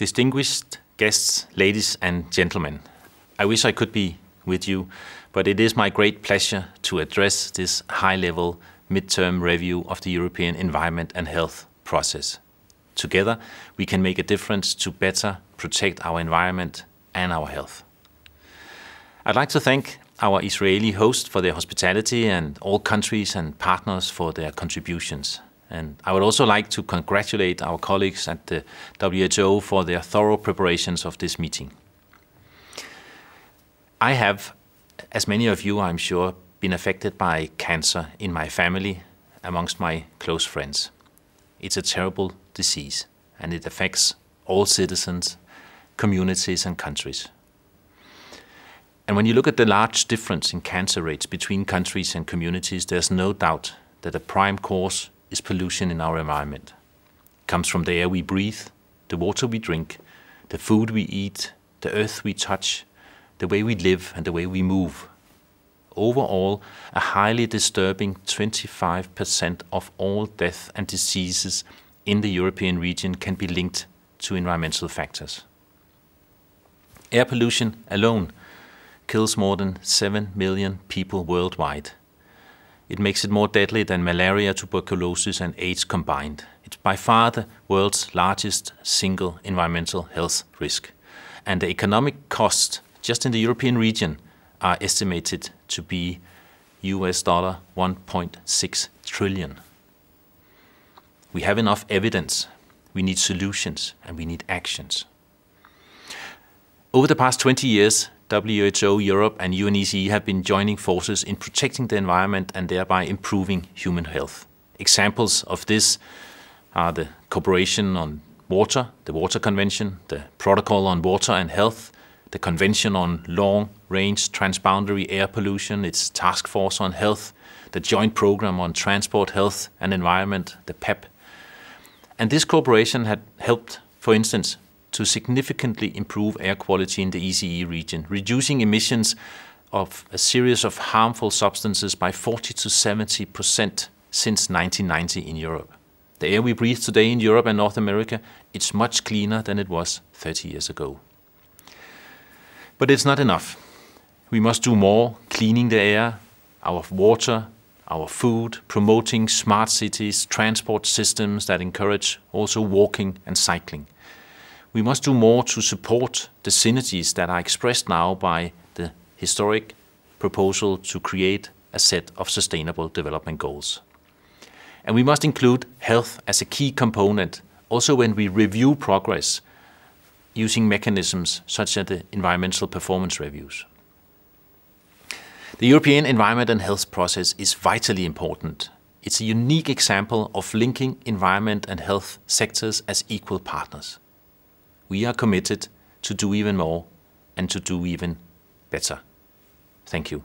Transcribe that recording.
Distinguished guests, ladies and gentlemen, I wish I could be with you, but it is my great pleasure to address this high-level midterm review of the European environment and health process. Together, we can make a difference to better protect our environment and our health. I'd like to thank our Israeli host for their hospitality and all countries and partners for their contributions. And I would also like to congratulate our colleagues at the WHO for their thorough preparations of this meeting. I have, as many of you I'm sure, been affected by cancer in my family, amongst my close friends. It's a terrible disease and it affects all citizens, communities and countries. And when you look at the large difference in cancer rates between countries and communities, there's no doubt that a prime cause is pollution in our environment. It comes from the air we breathe, the water we drink, the food we eat, the earth we touch, the way we live, and the way we move. Overall, a highly disturbing 25% of all death and diseases in the European region can be linked to environmental factors. Air pollution alone kills more than 7 million people worldwide it makes it more deadly than malaria, tuberculosis, and AIDS combined. It's by far the world's largest single environmental health risk. And the economic costs just in the European region are estimated to be US dollar 1.6 trillion. We have enough evidence. We need solutions and we need actions. Over the past 20 years, WHO Europe and UNECE have been joining forces in protecting the environment and thereby improving human health. Examples of this are the cooperation on water, the Water Convention, the Protocol on Water and Health, the Convention on Long-Range Transboundary Air Pollution, its Task Force on Health, the Joint Programme on Transport, Health and Environment, the PEP. And this cooperation had helped, for instance, to significantly improve air quality in the ECE region, reducing emissions of a series of harmful substances by 40 to 70 percent since 1990 in Europe. The air we breathe today in Europe and North America, it's much cleaner than it was 30 years ago. But it's not enough. We must do more, cleaning the air, our water, our food, promoting smart cities, transport systems that encourage also walking and cycling we must do more to support the synergies that are expressed now by the historic proposal to create a set of sustainable development goals. And we must include health as a key component also when we review progress using mechanisms such as the environmental performance reviews. The European environment and health process is vitally important. It's a unique example of linking environment and health sectors as equal partners we are committed to do even more and to do even better. Thank you.